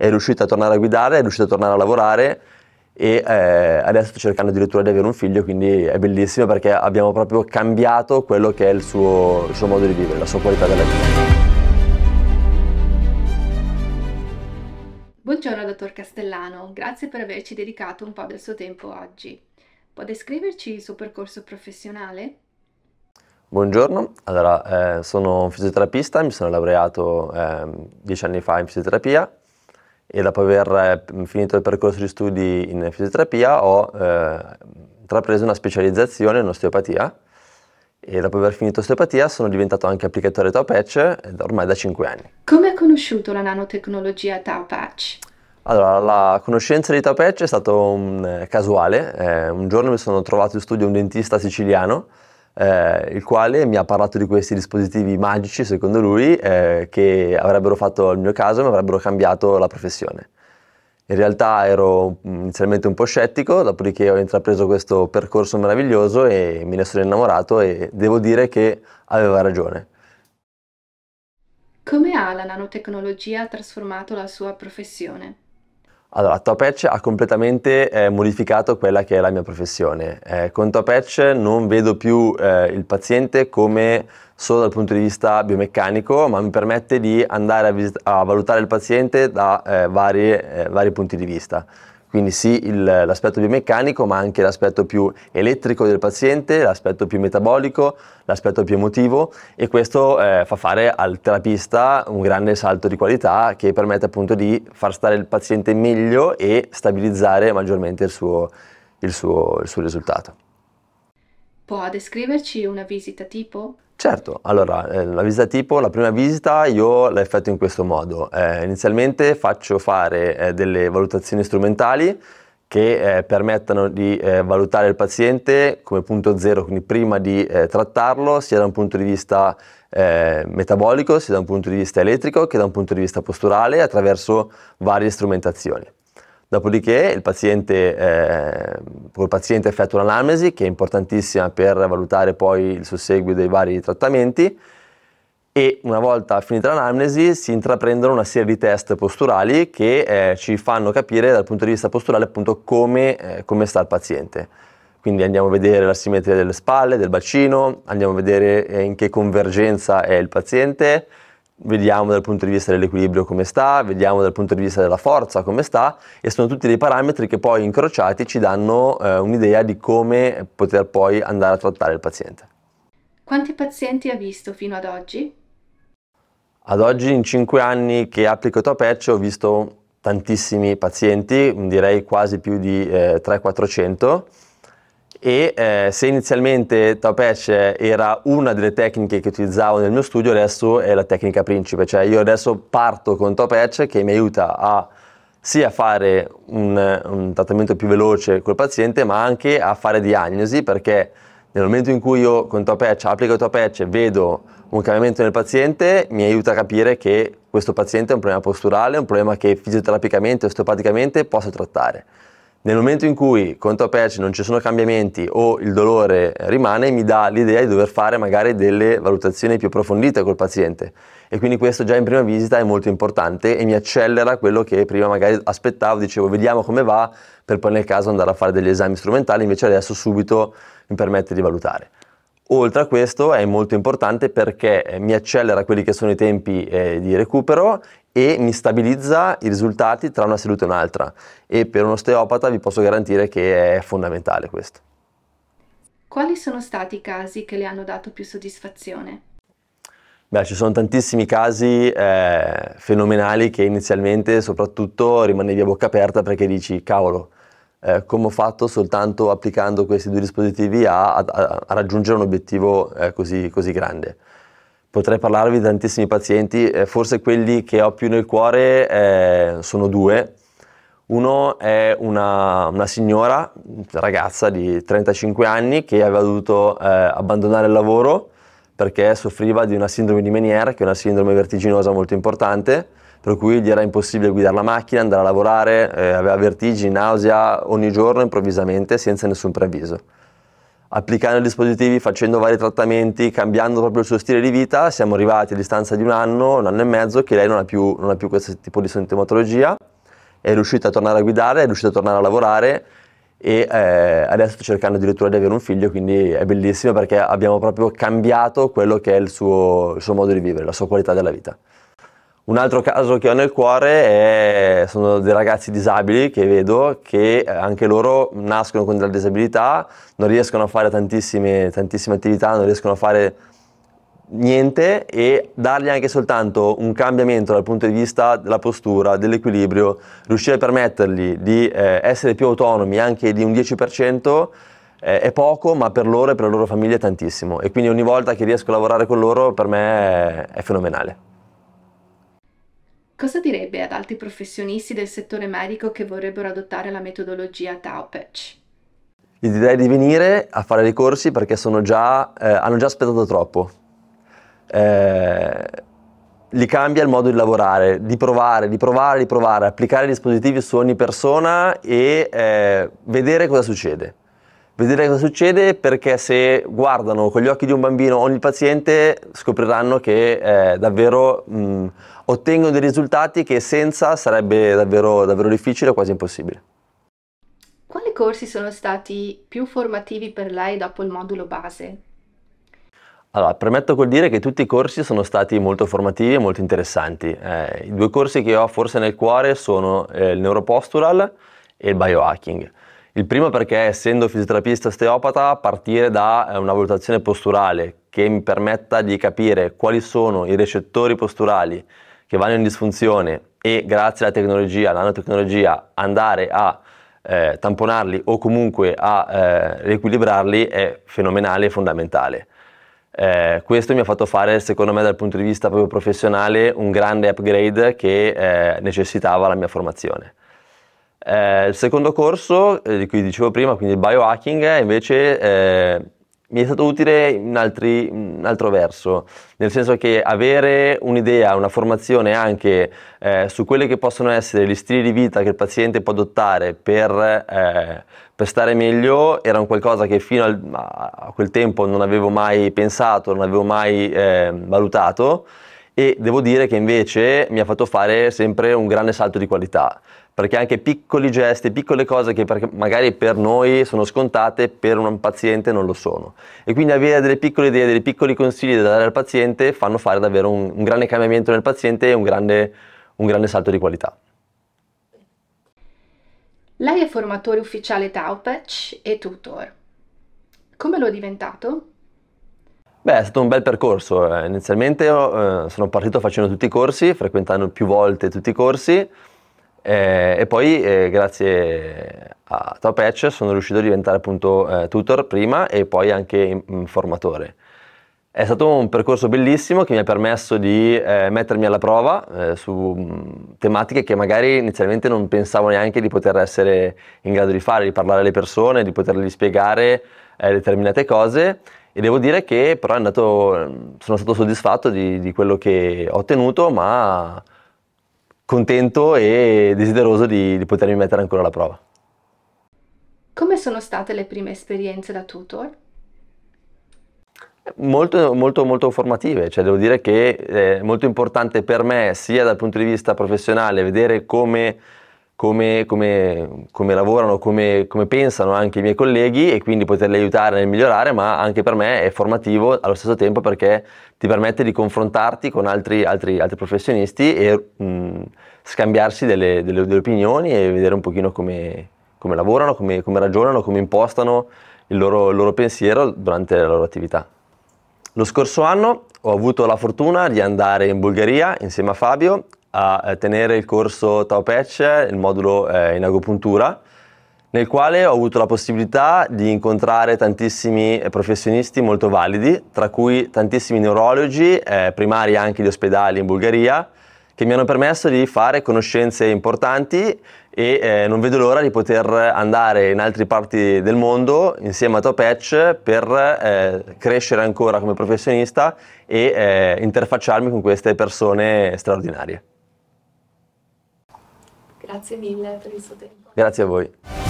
è riuscita a tornare a guidare, è riuscita a tornare a lavorare e eh, adesso sta cercando addirittura di avere un figlio, quindi è bellissimo perché abbiamo proprio cambiato quello che è il suo, il suo modo di vivere, la sua qualità della vita. Buongiorno dottor Castellano, grazie per averci dedicato un po' del suo tempo oggi. Può descriverci il suo percorso professionale? Buongiorno, allora eh, sono un fisioterapista, mi sono laureato eh, dieci anni fa in fisioterapia e dopo aver ehm, finito il percorso di studi in fisioterapia ho ehm, intrapreso una specializzazione in osteopatia e dopo aver finito osteopatia sono diventato anche applicatore Tau Patch eh, ormai da 5 anni. Come ha conosciuto la nanotecnologia Tau Patch? Allora, la conoscenza di Tau Patch è stato un, eh, casuale. Eh, un giorno mi sono trovato in studio un dentista siciliano eh, il quale mi ha parlato di questi dispositivi magici, secondo lui, eh, che avrebbero fatto il mio caso e mi avrebbero cambiato la professione. In realtà ero mm, inizialmente un po' scettico, dopodiché ho intrapreso questo percorso meraviglioso e me ne sono innamorato e devo dire che aveva ragione. Come ha la nanotecnologia trasformato la sua professione? Allora, Top Hatch ha completamente eh, modificato quella che è la mia professione. Eh, con Top Hatch non vedo più eh, il paziente come solo dal punto di vista biomeccanico, ma mi permette di andare a, visit- a valutare il paziente da eh, vari, eh, vari, punti di vista. Quindi sì il, l'aspetto biomeccanico, ma anche l'aspetto più elettrico del paziente, l'aspetto più metabolico, l'aspetto più emotivo e questo eh, fa fare al terapista un grande salto di qualità che permette appunto di far stare il paziente meglio e stabilizzare maggiormente il suo, il suo, il suo risultato. Può descriverci una visita tipo? Certo, allora eh, la visita tipo, la prima visita io la effetto in questo modo. Eh, inizialmente faccio fare eh, delle valutazioni strumentali che eh, permettano di eh, valutare il paziente come punto zero, quindi prima di trattarlo sia da un punto di vista metabolico, sia da un punto di vista elettrico che da un punto di vista posturale attraverso varie strumentazioni. Dopodiché il paziente, eh, il paziente effettua l'anamnesi che è importantissima per valutare poi il susseguo dei vari trattamenti e una volta finita l'anamnesi si intraprendono una serie di test posturali che eh, ci fanno capire dal punto di vista posturale appunto come, eh, come sta il paziente. Quindi andiamo a vedere la simmetria delle spalle, del bacino, andiamo a vedere eh, in che convergenza è il paziente, vediamo dal punto di vista dell'equilibrio come sta, vediamo dal punto di vista della forza come sta e sono tutti dei parametri che poi incrociati ci danno eh, un'idea di come poter poi andare a trattare il paziente. Quanti pazienti ha visto fino ad oggi? Ad oggi in 5 anni che applico Top Patch ho visto tantissimi pazienti, direi quasi più di eh, 300-400 e eh, se inizialmente tau era una delle tecniche che utilizzavo nel mio studio, adesso è la tecnica principe, cioè io adesso parto con tau che mi aiuta a sia fare un, un trattamento più veloce col paziente, ma anche a fare diagnosi, perché nel momento in cui io con tau applico tau e vedo un cambiamento nel paziente, mi aiuta a capire che questo paziente è un problema posturale, un problema che fisioterapicamente, osteopaticamente posso trattare. Nel momento in cui conto aperto non ci sono cambiamenti o il dolore rimane, mi dà l'idea di dover fare magari delle valutazioni più approfondite col paziente e quindi questo già in prima visita è molto importante e mi accelera quello che prima magari aspettavo, dicevo vediamo come va per poi nel caso andare a fare degli esami strumentali, invece adesso subito mi permette di valutare. Oltre a questo è molto importante perché eh, mi accelera quelli che sono i tempi eh, di recupero e mi stabilizza i risultati tra una seduta e un'altra e per un osteopata vi posso garantire che è fondamentale questo. Quali sono stati i casi che le hanno dato più soddisfazione? Beh, ci sono tantissimi casi eh, fenomenali che inizialmente soprattutto rimanevi a bocca aperta perché dici cavolo, eh, come ho fatto soltanto applicando questi due dispositivi a, a, a raggiungere un obiettivo eh, così, così, grande. Potrei parlarvi di tantissimi pazienti, eh, forse quelli che ho più nel cuore eh, sono due. Uno è una, una, signora, ragazza di 35 anni, che aveva dovuto eh, abbandonare il lavoro perché soffriva di una sindrome di Meniere, che è una sindrome vertiginosa molto importante, per cui gli era impossibile guidare la macchina, andare a lavorare, eh, aveva vertigini, nausea ogni giorno improvvisamente senza nessun preavviso. Applicando i dispositivi, facendo vari trattamenti, cambiando proprio il suo stile di vita, siamo arrivati a distanza di un anno, un anno e mezzo, che lei non ha più, non ha più questo tipo di sintomatologia, è riuscita a tornare a guidare, è riuscita a tornare a lavorare e eh, adesso sto cercando addirittura di avere un figlio, quindi è bellissimo perché abbiamo proprio cambiato quello che è il suo, il suo modo di vivere, la sua qualità della vita. Un altro caso che ho nel cuore è, sono dei ragazzi disabili che vedo che eh, anche loro nascono con della disabilità, non riescono a fare tantissime, tantissime attività, non riescono a fare niente e dargli anche soltanto un cambiamento dal punto di vista della postura, dell'equilibrio, riuscire a permettergli di eh, essere più autonomi anche di un 10% eh, è poco, ma per loro e per la loro famiglia è tantissimo. E quindi ogni volta che riesco a lavorare con loro per me è fenomenale. Cosa direbbe ad altri professionisti del settore medico che vorrebbero adottare la metodologia Taupatch? Gli direi di venire a fare dei corsi perché già, eh, hanno già aspettato troppo. Eh, gli cambia il modo di lavorare, di provare, di provare, di provare, applicare dispositivi su ogni persona e eh, vedere cosa succede. Vedere cosa succede perché se guardano con gli occhi di un bambino ogni paziente scopriranno che eh, davvero mh, ottengono dei risultati che senza sarebbe davvero, davvero difficile o quasi impossibile. Quali corsi sono stati più formativi per lei dopo il modulo base? Allora, premetto col dire che tutti i corsi sono stati molto formativi e molto interessanti. Eh, I due corsi che ho forse nel cuore sono eh, il neuropostural e il biohacking. Il primo perché essendo fisioterapista osteopata partire da eh, una valutazione posturale che mi permetta di capire quali sono i recettori posturali che vanno in disfunzione e grazie alla tecnologia, alla nanotecnologia, andare a eh, tamponarli o comunque a eh, riequilibrarli è fenomenale e fondamentale. Eh, questo mi ha fatto fare, secondo me, dal punto di vista proprio professionale, un grande upgrade che eh, necessitava la mia formazione. Eh, il secondo corso, eh, di cui dicevo prima, quindi il biohacking, invece eh, mi è stato utile in, altri, in, un altro verso, nel senso che avere un'idea, una formazione anche eh, su quelli che possono essere gli stili di vita che il paziente può adottare per, eh, per stare meglio, era un qualcosa che fino al, a quel tempo non avevo mai pensato, non avevo mai ehm, valutato e devo dire che invece mi ha fatto fare sempre un grande salto di qualità perché anche piccoli gesti, piccole cose che per, magari per noi sono scontate, per un paziente non lo sono. E quindi avere delle piccole idee, dei piccoli consigli da dare al paziente fanno fare davvero un, un grande cambiamento nel paziente e un grande, un grande salto di qualità. Lei è formatore ufficiale Taupec e tutor. Come lo è diventato? Beh, è stato un bel percorso. Eh, inizialmente eh, sono partito facendo tutti i corsi, frequentando più volte tutti i corsi, eh, e poi eh, grazie a Top Edge sono riuscito a diventare appunto eh, tutor prima e poi anche formatore. È stato un percorso bellissimo che mi ha permesso di eh, mettermi alla prova eh, su mm, tematiche che magari inizialmente non pensavo neanche di poter essere in grado di fare, di parlare alle persone, di potergli spiegare eh, determinate cose e devo dire che però andato, mm, sono stato soddisfatto di, di quello che ho ottenuto ma contento e desideroso di, di potermi mettere ancora alla prova. Come sono state le prime esperienze da tutor? Molto, molto, molto formative, cioè devo dire che è eh, molto importante per me sia dal punto di vista professionale vedere come come, come, come lavorano, come, come, pensano anche i miei colleghi e quindi poterli aiutare nel migliorare, ma anche per me è formativo allo stesso tempo perché ti permette di confrontarti con altri, altri, altri professionisti e mh, scambiarsi delle, delle, delle, opinioni e vedere un pochino come, lavorano, come, ragionano, come impostano il loro, il loro pensiero durante la loro attività. Lo scorso anno ho avuto la fortuna di andare in Bulgaria insieme a Fabio a eh, tenere il corso Tao Patch, il modulo eh, in agopuntura, nel quale ho avuto la possibilità di incontrare tantissimi eh, professionisti molto validi, tra cui tantissimi neurologi, eh, primari anche di ospedali in Bulgaria, che mi hanno permesso di fare conoscenze importanti e eh, non vedo l'ora di poter andare in altre parti del mondo insieme a Top Hatch per eh, crescere ancora come professionista e eh, interfacciarmi con queste persone straordinarie. Grazie mille per il suo tempo. Grazie a voi.